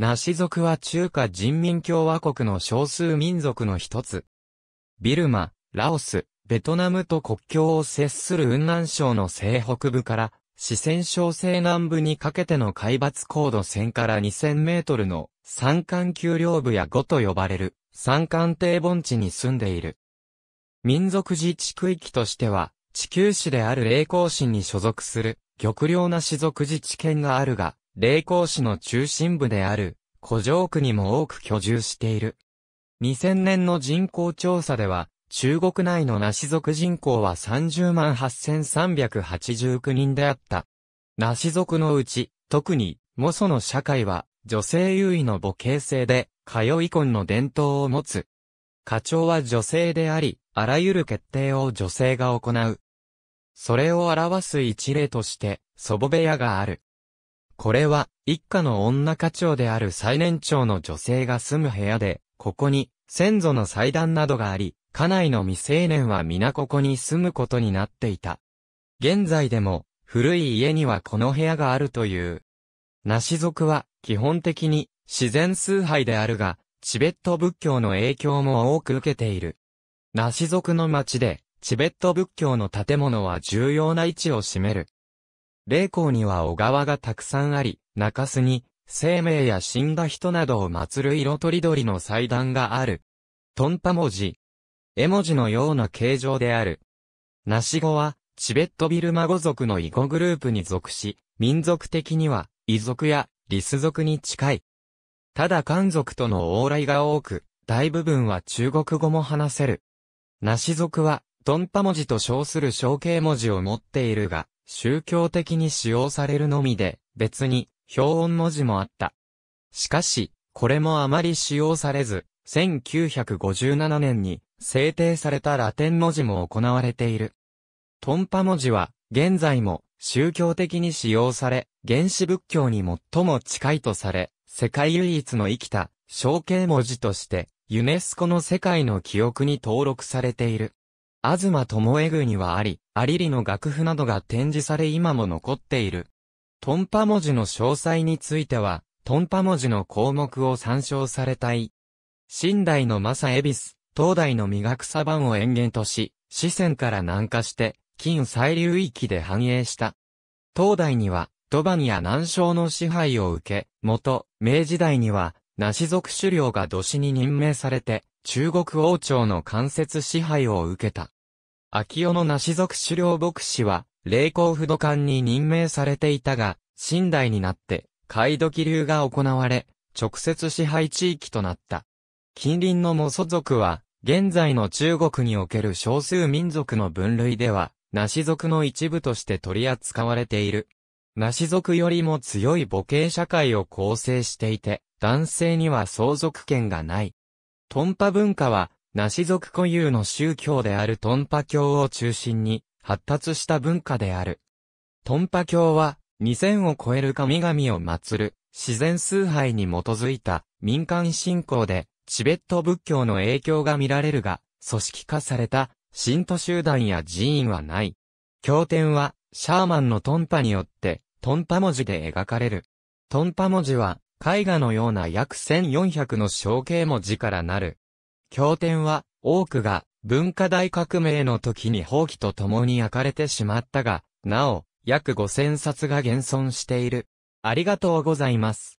ナシ族は中華人民共和国の少数民族の一つ。ビルマ、ラオス、ベトナムと国境を接する雲南省の西北部から、四川省西南部にかけての海抜高度1000から2000メートルの山間丘陵部や5と呼ばれる山間低盆地に住んでいる。民族自治区域としては、地球市である霊光市に所属する、極良な氏族自治権があるが、霊光市の中心部である、古城区にも多く居住している。2000年の人口調査では、中国内のナシ族人口は30万8389人であった。ナシ族のうち、特に、モソの社会は、女性優位の母系性で、通い婚の伝統を持つ。課長は女性であり、あらゆる決定を女性が行う。それを表す一例として、祖母部屋がある。これは、一家の女課長である最年長の女性が住む部屋で、ここに、先祖の祭壇などがあり、家内の未成年は皆ここに住むことになっていた。現在でも、古い家にはこの部屋があるという。ナシ族は、基本的に、自然崇拝であるが、チベット仏教の影響も多く受けている。ナシ族の町で、チベット仏教の建物は重要な位置を占める。霊光には小川がたくさんあり、中洲に、生命や死んだ人などを祀る色とりどりの祭壇がある。トンパ文字。絵文字のような形状である。ナシゴは、チベットビルマゴ族の囲碁グループに属し、民族的には、遺族や、リス族に近い。ただ漢族との往来が多く、大部分は中国語も話せる。ナシ族は、トンパ文字と称する象形文字を持っているが、宗教的に使用されるのみで、別に、標音文字もあった。しかし、これもあまり使用されず、1957年に制定されたラテン文字も行われている。トンパ文字は、現在も宗教的に使用され、原始仏教に最も近いとされ、世界唯一の生きた象形文字として、ユネスコの世界の記憶に登録されている。東智具にはあり、ありりの楽譜などが展示され今も残っている。トンパ文字の詳細については、トンパ文字の項目を参照されたい。新代の正恵比寿、東大の磨くサバンを延元とし、四川から南下して、近西流域で繁栄した。東大には、ドバニや南昌の支配を受け、元、明時代には、ナシ族首領が土師に任命されて、中国王朝の間接支配を受けた。秋代のシ族狩猟牧師は、霊光不動官に任命されていたが、新代になって、海土気流が行われ、直接支配地域となった。近隣のモソ族は、現在の中国における少数民族の分類では、ナシ族の一部として取り扱われている。ナシ族よりも強い母系社会を構成していて、男性には相続権がない。トンパ文化は、ナシ族固有の宗教であるトンパ教を中心に発達した文化である。トンパ教は2000を超える神々を祀る自然崇拝に基づいた民間信仰でチベット仏教の影響が見られるが組織化された信徒集団や寺院はない。経典はシャーマンのトンパによってトンパ文字で描かれる。トンパ文字は絵画のような約1400の象形文字からなる。経典は、多くが、文化大革命の時に放棄と共に焼かれてしまったが、なお、約5000冊が現存している。ありがとうございます。